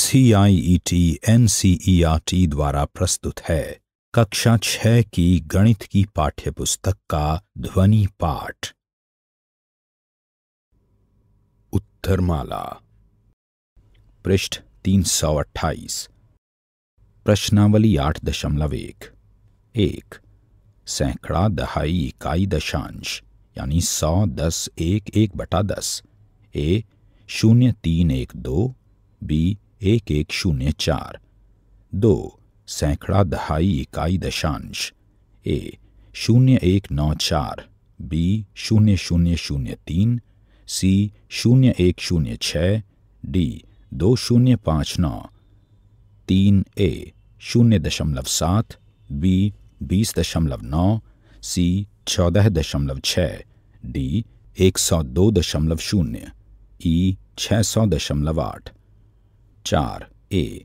CIET NCERT e e द्वारा प्रस्तुत है कक्षा छह की गणित की पाठ्यपुस्तक का ध्वनि पाठ उत्तरमाला पृष्ठ तीन सौ अट्ठाईस प्रश्नावली आठ दशमलव एक एक सैकड़ा दहाई इकाई दशांश यानी सौ दस एक एक बटा दस ए शून्य तीन एक दो बी एक एक शून्य चार दो सैकड़ा दहाई इकाई दशांश ए शून्य एक नौ चार बी शून्य शून्य शून्य तीन सी शून्य एक शून्य छः डी दो शून्य पाँच नौ तीन ए शून्य दशमलव सात बी बीस दशमलव नौ सी चौदह दशमलव छ डी एक सौ दो दशमलव शून्य ई छः सौ दशमलव आठ चार ए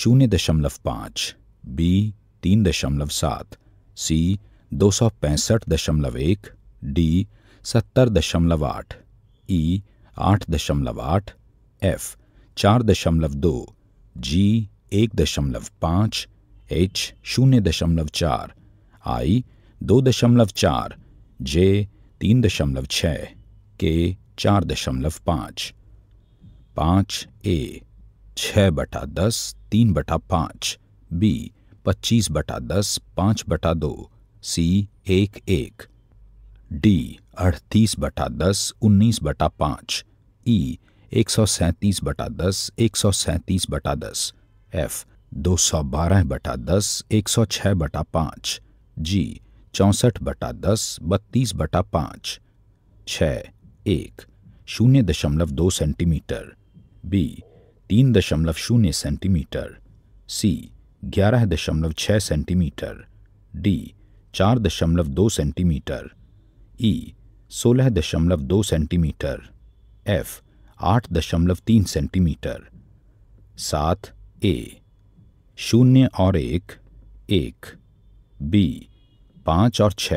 शून्य दशमलव पाँच बी तीन दशमलव सात सी दो सौ पैंसठ दशमलव एक डी सत्तर दशमलव आठ ई आठ दशमलव आठ एफ चार दशमलव दो जी एक दशमलव पाँच एच शून्य दशमलव चार आई दो दशमलव चार जे तीन दशमलव छः के चार दशमलव पाँच पाँच ए छः बटा दस तीन बटा पाँच बी पच्चीस बटा दस पाँच बटा दो सी एक एक डी अड़तीस बटा दस उन्नीस बटा पाँच ई एक सौ सैंतीस बटा दस एक सौ सैंतीस बटा दस एफ दो सौ बारह बटा दस एक सौ छः बटा पाँच जी चौंसठ बटा दस बत्तीस बटा पाँच छ एक शून्य दशमलव दो सेंटीमीटर बी तीन दशमलव शून्य सेंटीमीटर सी ग्यारह दशमलव छः सेंटीमीटर डी चार दशमलव दो सेंटीमीटर ई सोलह दशमलव दो सेंटीमीटर एफ आठ दशमलव तीन सेंटीमीटर सात ए शून्य और एक एक बी पाँच और छ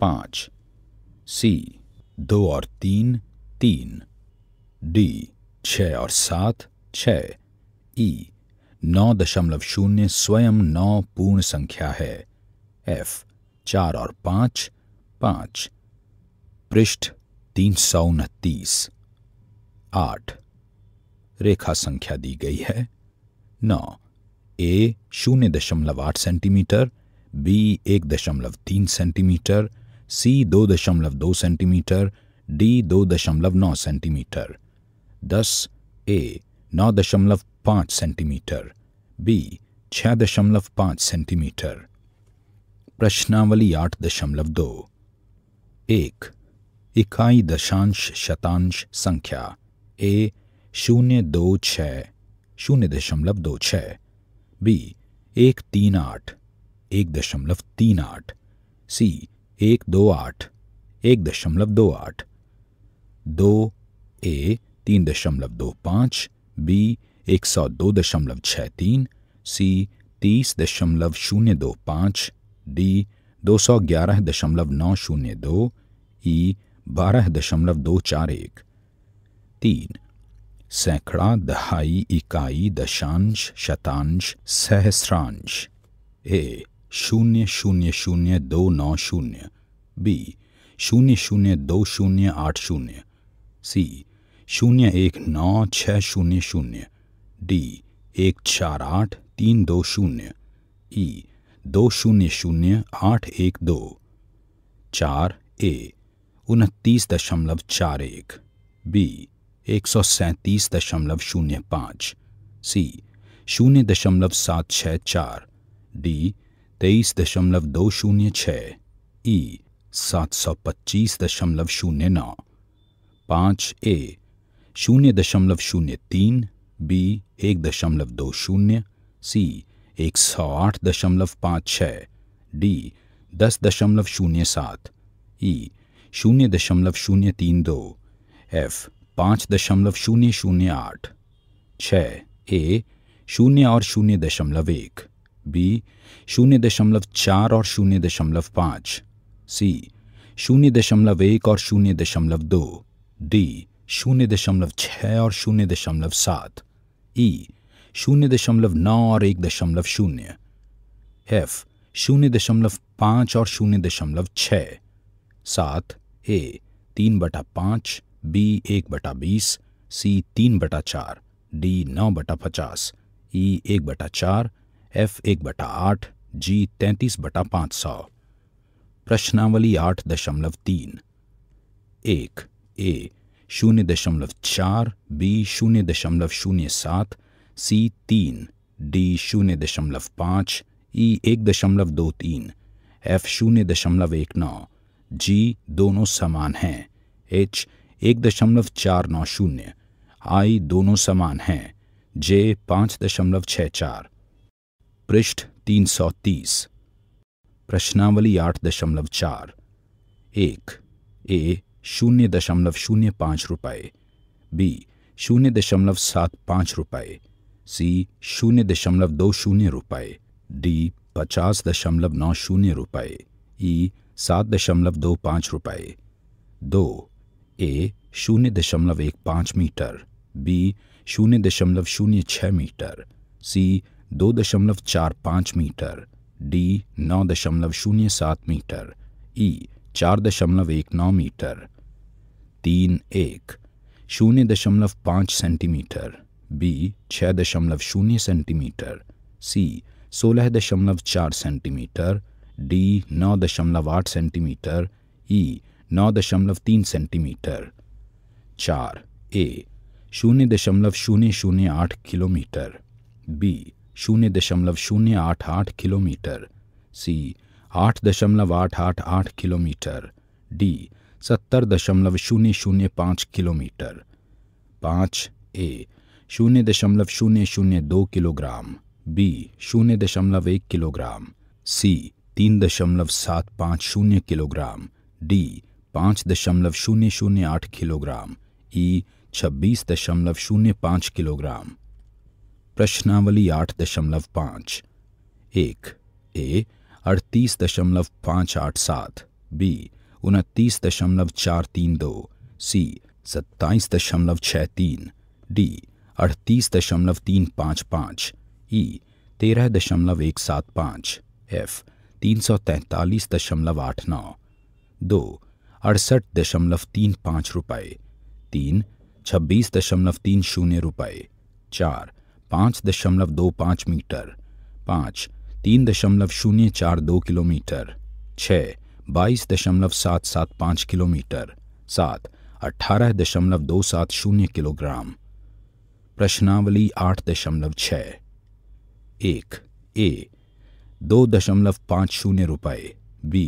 पाँच सी दो और तीन तीन डी छ और सात छ ई नौ दशमलव शून्य स्वयं नौ पूर्ण संख्या है एफ चार और पांच पाँच पृष्ठ तीन सौ उनतीस आठ रेखा संख्या दी गई है नौ ए शून्य दशमलव आठ सेंटीमीटर बी एक दशमलव तीन सेंटीमीटर सी दो दशमलव दो सेंटीमीटर डी दो दशमलव नौ सेंटीमीटर दस ए नौ दशमलव पाँच सेंटीमीटर बी छह दशमलव पाँच सेंटीमीटर प्रश्नावली आठ दशमलव दो एक इकाई दशांश शतांश संख्या ए शून्य दो छ शून्य दशमलव दो छ बी एक तीन आठ एक दशमलव तीन आठ सी एक दो आठ एक दशमलव दो आठ दो ए तीन दशमलव दो पाँच बी एक सौ दो दशमलव छः तीन सी तीस दशमलव शून्य दो पाँच डी दो सौ ग्यारह दशमलव नौ शून्य दो ई e बारह दशमलव दो चार एक तीन सैकड़ा दहाई इकाई दशांश शतांश सहस्रांश ए शून्य शून्य शून्य दो नौ शून्य बी शून्य शून्य दो शून्य आठ शून्य सी शून्य एक नौ छः शून्य शून्य डी एक चार आठ तीन दो शून्य ई e दो शून्य शून्य आठ एक दो चार ए उनतीस दशमलव चार एक बी एक सौ सैंतीस दशमलव शून्य पाँच सी शून्य दशमलव सात छः चार डी तेईस दशमलव दो शून्य छ ई e सात सौ पच्चीस दशमलव शून्य नौ पाँच ए शून्य दशमलव शून्य तीन बी एक दशमलव दो शून्य सी एक सौ आठ दशमलव पाँच छ डी दस दशमलव शून्य सात ई e शून्य दशमलव शून्य तीन दो एफ पाँच दशमलव शून्य शून्य आठ छ ए शून्य और शून्य दशमलव एक बी शून्य दशमलव चार और शून्य दशमलव पाँच सी शून्य दशमलव एक और शून्य दशमलव दो डी शून्य दशमलव छः और शून्य दशमलव सात ई शून्य दशमलव नौ और एक दशमलव शून्य एफ शून्य दशमलव पाँच और शून्य दशमलव छ सात ए तीन बटा पाँच बी एक बटा बीस सी तीन बटा चार डी नौ बटा पचास ई एक बटा चार एफ एक बटा आठ जी तैंतीस बटा पाँच सौ प्रश्नावली आठ दशमलव तीन एक ए शून्य दशमलव चार बी शून्य दशमलव शून्य सात सी तीन डी शून्य दशमलव पाँच ई एक दशमलव दो तीन एफ शून्य दशमलव एक नौ जी दोनों समान हैं एच एक दशमलव चार नौ शून्य आई दोनों समान हैं जे पाँच दशमलव छः चार पृष्ठ तीन सौ तीस प्रश्नावली आठ दशमलव चार एक ए शून्य दशमलव शून्य पाँच रुपये बी शून्य दशमलव सात पाँच रुपये सी शून्य दशमलव दो शून्य रुपये डी पचास दशमलव नौ शून्य रुपये ई e सात दशमलव दो पाँच रुपये दो ए शून्य दशमलव एक पाँच मीटर बी शून्य दशमलव शून्य छः मीटर सी दो दशमलव चार पाँच मीटर डी नौ दशमलव शून्य सात मीटर ई e चार दशमलव एक नौ मीटर तीन एक शून्य दशमलव पाँच सेंटीमीटर बी छः दशमलव शून्य सेंटीमीटर सी सोलह दशमलव चार सेंटीमीटर डी नौ दशमलव आठ सेंटीमीटर ई नौ दशमलव तीन सेंटीमीटर चार ए शून्य दशमलव शून्य शून्य आठ किलोमीटर बी शून्य दशमलव शून्य आठ आठ किलोमीटर सी आठ दशमलव आठ आठ आठ किलोमीटर डी सत्तर दशमलव शून्य शून्य पाँच किलोमीटर पाँच ए शून्य दशमलव शून्य शून्य दो किलोग्राम बी शून्य दशमलव एक किलोग्राम सी तीन दशमलव सात पाँच शून्य किलोग्राम डी पाँच दशमलव शून्य शून्य आठ किलोग्राम ई छब्बीस दशमलव शून्य पाँच किलोग्राम प्रश्नावली आठ दशमलव पाँच एक ए अड़तीस दशमलव पाँच आठ सात बी उनतीस दशमलव चार तीन दो सी सत्ताईस दशमलव छः तीन डी अड़तीस दशमलव तीन पाँच पाँच ई तेरह दशमलव एक सात पाँच एफ तीन सौ तैंतालीस दशमलव आठ नौ दो अड़सठ दशमलव तीन पाँच रुपये तीन छब्बीस दशमलव तीन शून्य रुपये चार पाँच दशमलव दो पाँच मीटर पाँच तीन दशमलव शून्य चार दो किलोमीटर छः बाईस दशमलव सात सात पाँच किलोमीटर सात अठारह दशमलव दो सात शून्य किलोग्राम प्रश्नावली आठ दशमलव छ एक ए दो दशमलव पाँच शून्य रुपये बी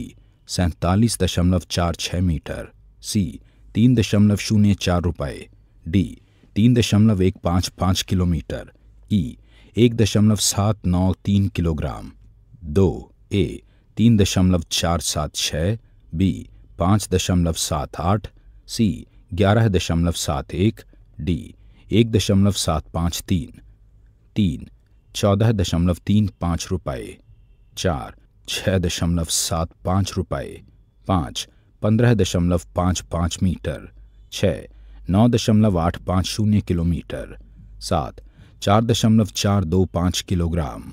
सैतालीस दशमलव चार छ मीटर सी तीन दशमलव शून्य चार रुपये डी तीन दशमलव एक पाँच पाँच किलोमीटर ई एक दशमलव सात नौ तीन किलोग्राम दो ए तीन दशमलव चार सात छः बी पाँच दशमलव सात आठ सी ग्यारह दशमलव सात एक डी एक दशमलव सात पाँच तीन तीन चौदह दशमलव तीन पाँच रुपये चार छः दशमलव सात पाँच रुपये पाँच पंद्रह दशमलव पाँच पाँच मीटर छः नौ दशमलव आठ पाँच शून्य किलोमीटर सात चार दशमलव चार दो पाँच किलोग्राम